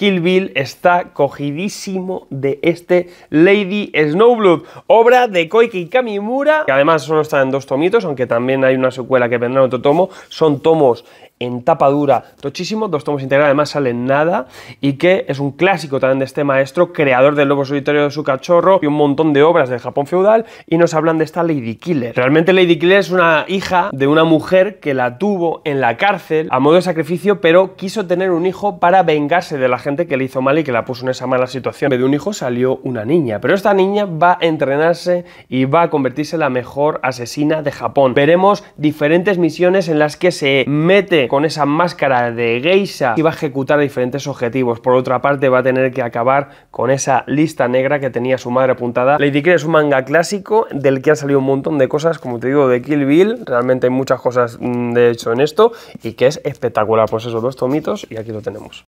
Kill Bill está cogidísimo de este Lady Snowblood, obra de Koike Kamimura, que además solo está en dos tomitos, aunque también hay una secuela que vendrá en otro tomo, son tomos en tapa dura, tochísimo, dos tomos integrales, además salen nada, y que es un clásico también de este maestro, creador del lobo solitario de su cachorro y un montón de obras del Japón feudal, y nos hablan de esta Lady Killer. Realmente Lady Killer es una hija de una mujer que la tuvo en la cárcel a modo de sacrificio, pero quiso tener un hijo para vengarse de la gente que le hizo mal y que la puso en esa mala situación. De un hijo salió una niña, pero esta niña va a entrenarse y va a convertirse en la mejor asesina de Japón. Veremos diferentes misiones en las que se mete con esa máscara de geisha y va a ejecutar diferentes objetivos. Por otra parte, va a tener que acabar con esa lista negra que tenía su madre apuntada. Lady Killer es un manga clásico del que han salido un montón de cosas, como te digo, de Kill Bill. Realmente hay muchas cosas mm, de hecho en esto y que es espectacular. Pues esos dos tomitos y aquí lo tenemos.